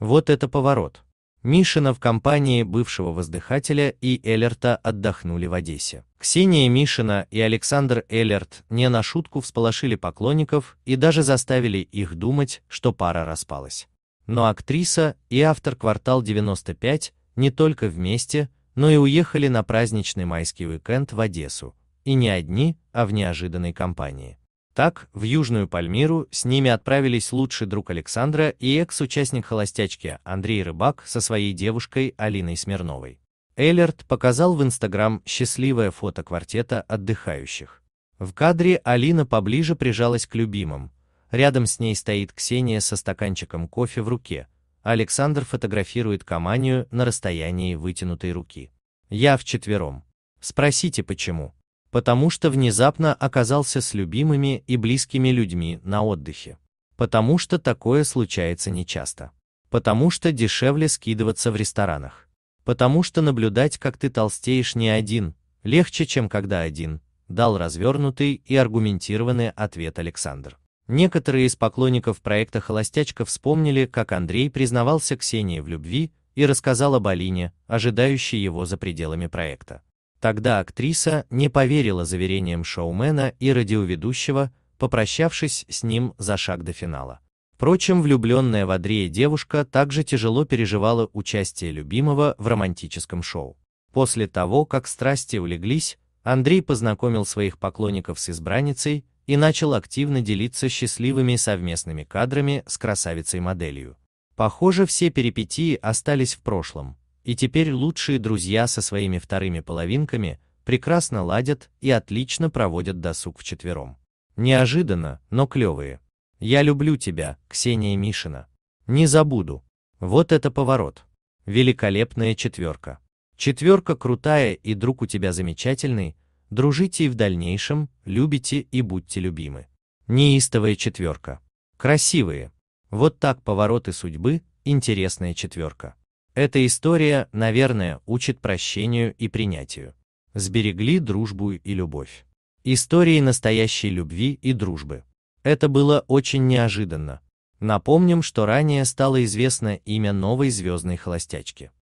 Вот это поворот. Мишина в компании бывшего воздыхателя и Эллерта отдохнули в Одессе. Ксения Мишина и Александр Эллерт не на шутку всполошили поклонников и даже заставили их думать, что пара распалась. Но актриса и автор «Квартал 95» не только вместе, но и уехали на праздничный майский уикенд в Одессу. И не одни, а в неожиданной компании. Так, в Южную Пальмиру с ними отправились лучший друг Александра и экс-участник холостячки Андрей Рыбак со своей девушкой Алиной Смирновой. Эллерт показал в Инстаграм счастливое фото квартета отдыхающих. В кадре Алина поближе прижалась к любимым. Рядом с ней стоит Ксения со стаканчиком кофе в руке. Александр фотографирует Каманию на расстоянии вытянутой руки. Я вчетвером. Спросите почему потому что внезапно оказался с любимыми и близкими людьми на отдыхе, потому что такое случается нечасто, потому что дешевле скидываться в ресторанах, потому что наблюдать, как ты толстеешь не один, легче, чем когда один, дал развернутый и аргументированный ответ Александр. Некоторые из поклонников проекта «Холостячка» вспомнили, как Андрей признавался Ксении в любви и рассказал об Алине, ожидающей его за пределами проекта. Тогда актриса не поверила заверениям шоумена и радиоведущего, попрощавшись с ним за шаг до финала. Впрочем, влюбленная в Андрея девушка также тяжело переживала участие любимого в романтическом шоу. После того, как страсти улеглись, Андрей познакомил своих поклонников с избранницей и начал активно делиться счастливыми совместными кадрами с красавицей-моделью. Похоже, все перипетии остались в прошлом, и теперь лучшие друзья со своими вторыми половинками прекрасно ладят и отлично проводят досуг вчетвером. Неожиданно, но клевые. Я люблю тебя, Ксения Мишина. Не забуду. Вот это поворот. Великолепная четверка. Четверка крутая и друг у тебя замечательный, дружите и в дальнейшем, любите и будьте любимы. Неистовая четверка. Красивые. Вот так повороты судьбы, интересная четверка. Эта история, наверное, учит прощению и принятию. Сберегли дружбу и любовь. Истории настоящей любви и дружбы. Это было очень неожиданно. Напомним, что ранее стало известно имя новой звездной холостячки.